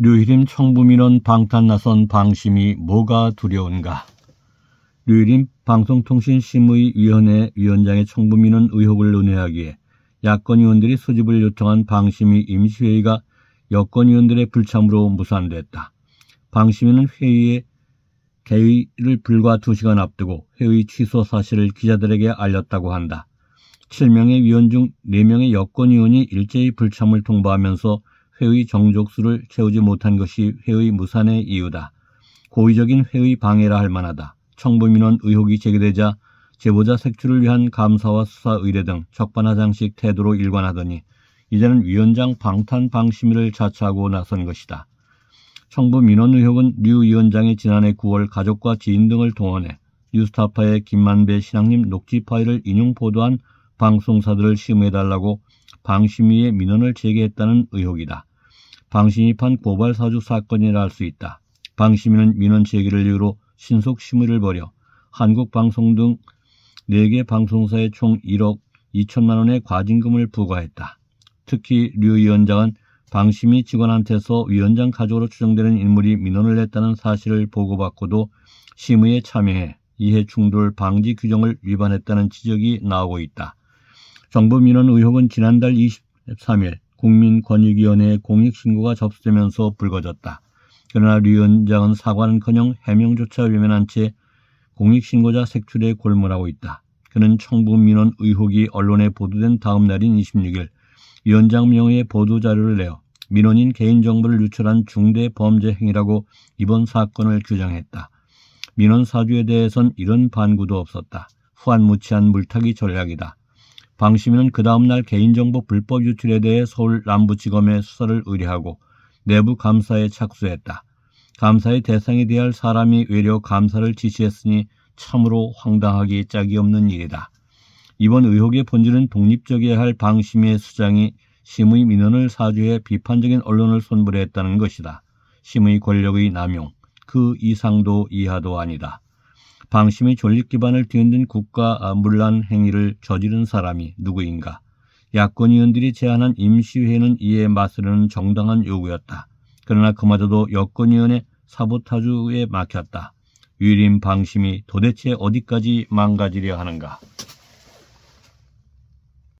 류희림 청부민원 방탄나선 방심이 뭐가 두려운가? 류희림 방송통신심의위원회 위원장의 청부민원 의혹을 논의하기에 야권의원들이 소집을 요청한 방심이 임시회의가 여권의원들의 불참으로 무산됐다. 방심위는 회의에 개의를 불과 2시간 앞두고 회의 취소 사실을 기자들에게 알렸다고 한다. 7명의 위원 중 4명의 여권의원이 일제히 불참을 통보하면서 회의 정족수를 채우지 못한 것이 회의 무산의 이유다. 고의적인 회의 방해라 할 만하다. 청부민원 의혹이 제기되자 제보자 색출을 위한 감사와 수사 의뢰 등 적반하장식 태도로 일관하더니 이제는 위원장 방탄 방심위를 자처하고 나선 것이다. 청부 민원 의혹은 류 위원장이 지난해 9월 가족과 지인 등을 동원해 뉴스타파의 김만배 신앙님 녹취 파일을 인용 보도한 방송사들을 심의해달라고 방심위에 민원을 제기했다는 의혹이다. 방심이 판 고발 사주 사건이라 할 수 있다. 방심이는 민원 제기를 이유로 신속 심의를 벌여 한국방송 등 4개 방송사에 총 1억 2천만 원의 과징금을 부과했다. 특히 류 위원장은 방심이 직원한테서 위원장 가족으로 추정되는 인물이 민원을 냈다는 사실을 보고받고도 심의에 참여해 이해 충돌 방지 규정을 위반했다는 지적이 나오고 있다. 정부 민원 의혹은 지난달 23일 국민권익위원회에 공익신고가 접수되면서 불거졌다. 그러나 류 위원장은 사과는커녕 해명조차 외면한 채 공익신고자 색출에 골몰하고 있다. 그는 청부 민원 의혹이 언론에 보도된 다음 날인 26일 위원장 명의의 보도자료를 내어 민원인 개인정보를 유출한 중대 범죄 행위라고 이번 사건을 규정했다. 민원 사주에 대해선 이런 반구도 없었다. 후한무치한 물타기 전략이다. 방시민은 그 다음날 개인정보 불법 유출에 대해 서울 남부지검에 수사를 의뢰하고 내부 감사에 착수했다. 감사의 대상에대어할 사람이 외려 감사를 지시했으니 참으로 황당하기 짝이 없는 일이다. 이번 의혹의 본질은 독립적이어야 할 방심의 수장이 심의 민원을 사주해 비판적인 언론을 손불했다는 것이다. 심의 권력의 남용, 그 이상도 이하도 아니다. 방심의 존립 기반을 뒤흔든 국가 아, 물란 행위를 저지른 사람이 누구인가. 야권의원들이 제안한 임시회는 이에 맞서려는 정당한 요구였다. 그러나 그마저도 여권위원의 사보타주에 막혔다. 위림 방심이 도대체 어디까지 망가지려 하는가.